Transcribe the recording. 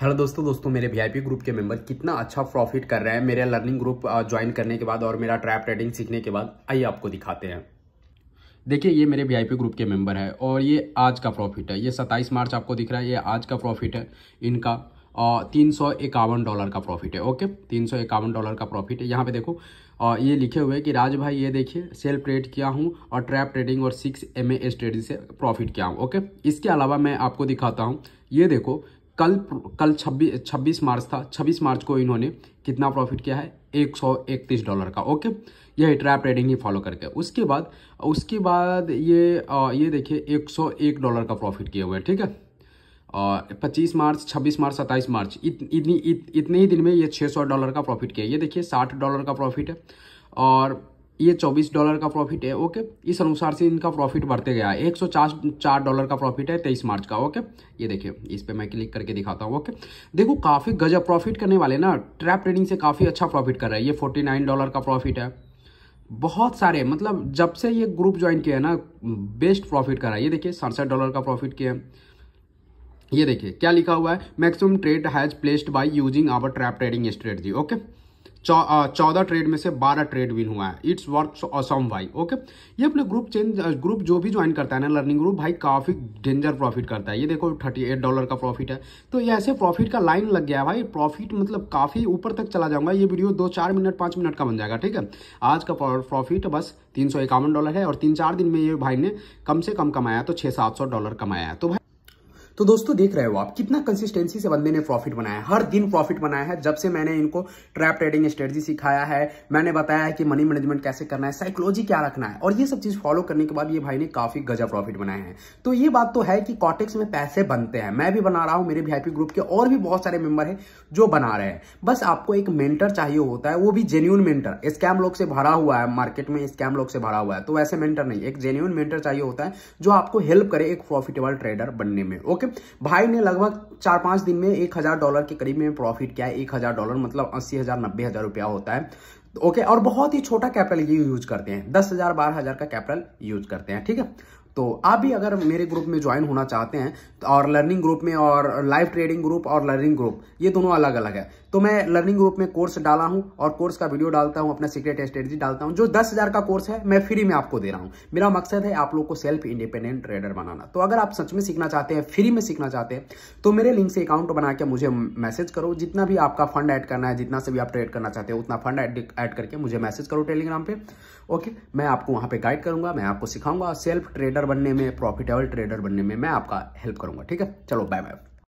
hello दोस्तों दोस्तों मेरे वी ग्रुप के मेंबर कितना अच्छा प्रॉफिट कर रहे हैं मेरा लर्निंग ग्रुप ज्वाइन करने के बाद और मेरा ट्रैप ट्रेडिंग सीखने के बाद आइए आपको दिखाते हैं देखिए ये मेरे वी ग्रुप के मेंबर है और ये आज का प्रॉफिट है ये 27 मार्च आपको दिख रहा है ये आज का प्रॉफिट है इनका तीन सौ इक्यावन डॉलर का प्रॉफिट है ओके तीन सौ इक्यावन डॉलर का प्रॉफिट है यहाँ पे देखो आ, ये लिखे हुए कि राज भाई ये देखिए सेल ट्रेड किया हूँ और ट्रैप ट्रेडिंग और सिक्स एम ए ट्रेडिंग से प्रॉफिट किया हूँ ओके इसके अलावा मैं आपको दिखाता हूँ ये देखो कल कल छब्बीस छब्बीस मार्च था छब्बीस मार्च को इन्होंने कितना प्रॉफिट किया है एक सौ इकतीस डॉलर का ओके यह ट्रैप ट्रेडिंग ही फॉलो करके उसके बाद उसके बाद ये आ, ये देखिए एक सौ एक डॉलर का प्रॉफिट किए हुए है ठीक है पच्चीस मार्च छब्बीस मार्च सत्ताईस मार्च इतनी इत, इतने ही दिन में ये छः सौ डॉलर का प्रॉफिट किया ये देखिए साठ डॉलर का प्रॉफिट है और ये 24 डॉलर का प्रॉफिट है ओके इस अनुसार से इनका प्रॉफिट बढ़ते गया है एक चार डॉलर का प्रॉफिट है तेईस मार्च का ओके ये देखिए इस पर मैं क्लिक करके दिखाता हूँ ओके देखो काफ़ी गजब प्रॉफिट करने वाले ना ट्रैप ट्रेडिंग से काफ़ी अच्छा प्रॉफिट कर रहा है ये फोर्टी नाइन डॉलर का प्रॉफिट है बहुत सारे मतलब जब से ये ग्रुप ज्वाइन किया है ना बेस्ट प्रॉफिट कर रहा है ये देखिए सड़सठ डॉलर का प्रॉफिट किया है ये देखिए क्या लिखा हुआ है maximum trade has placed by using our trap trading strategy okay चौदह ट्रेड में से बारह ट्रेड विन हुआ है इट्स वर्क असम भाई ओके ये अपने ग्रुप चेंज ग्रुप जो भी ज्वाइन करता है ना लर्निंग ग्रुप भाई काफ़ी डेंजर प्रॉफिट करता है ये देखो थर्टी एट डॉलर का प्रॉफिट है तो ये ऐसे प्रॉफिट का लाइन लग गया है भाई प्रॉफिट मतलब काफ़ी ऊपर तक चला जाऊंगा ये वीडियो दो चार मिनट पाँच मिनट का बन जाएगा ठीक है आज का प्रॉफिट बस तीन डॉलर है और तीन चार दिन में ये भाई ने कम से कम कमाया तो छः सात डॉलर कमाया तो भाई तो दोस्तों देख रहे हो आप कितना कंसिस्टेंसी से बंदे ने प्रॉफिट बनाया है हर दिन प्रॉफिट बनाया है जब से मैंने इनको ट्रैप ट्रेडिंग स्ट्रेटजी सिखाया है मैंने बताया है कि मनी मैनेजमेंट कैसे करना है साइकोलॉजी क्या रखना है और ये सब चीज फॉलो करने के बाद ये भाई ने काफी गजा प्रॉफिट बनाया है तो ये बात तो है कि कॉटेक्स में पैसे बनते हैं मैं भी बना रहा हूँ मेरे वीआईपी ग्रुप के और भी बहुत सारे मेंबर है जो बना रहे हैं बस आपको एक मेंटर चाहिए होता है वो भी जेन्यून मेंटर स्कैम लोग से भरा हुआ है मार्केट में स्कैम लोग से भरा हुआ है तो वैसे मेंटर नहीं एक जेन्यून मेंटर चाहिए होता है जो आपको हेल्प करे एक प्रॉफिटेबल ट्रेडर बनने में ओके ओके भाई ने लगभग चार पांच दिन में एक हजार डॉलर के करीब में प्रॉफिट किया है एक हजार डॉलर मतलब अस्सी हजार नब्बे हजार रुपया होता है ओके और बहुत ही छोटा कैपिटल ये यूज करते हैं दस हजार बारह हजार का कैपिटल यूज करते हैं ठीक है तो आप भी अगर मेरे ग्रुप में ज्वाइन होना चाहते हैं तो और लर्निंग ग्रुप में और लाइव ट्रेडिंग ग्रुप और लर्निंग ग्रुप ये दोनों अलग अलग है तो मैं लर्निंग ग्रुप में कोर्स डाला हूँ और कोर्स का वीडियो डालता हूँ अपना सीक्रेट स्ट्रेटजी डालता हूँ जो दस हज़ार का कोर्स है मैं फ्री में आपको दे रहा हूँ मेरा मकसद है आप लोग को सेल्फ इंडिपेंडेंट ट्रेडर बनाना तो अगर आप सच में सीखना चाहते हैं फ्री में सीखना चाहते हैं तो मेरे लिंक से अकाउंट बना के मुझे मैसेज करो जितना भी आपका फंड ऐड करना है जितना से भी आप ट्रेड करना चाहते हैं उतना फंड ऐड करके मुझे मैसेज करो टेलीग्राम पे ओके मैं आपको वहां पे गाइड करूंगा मैं आपको सिखाऊंगा सेल्फ ट्रेडर ट्रेडर बनने में प्रॉफिटेबल ट्रेडर बनने में मैं आपका हेल्प करूंगा ठीक है चलो बाय बाय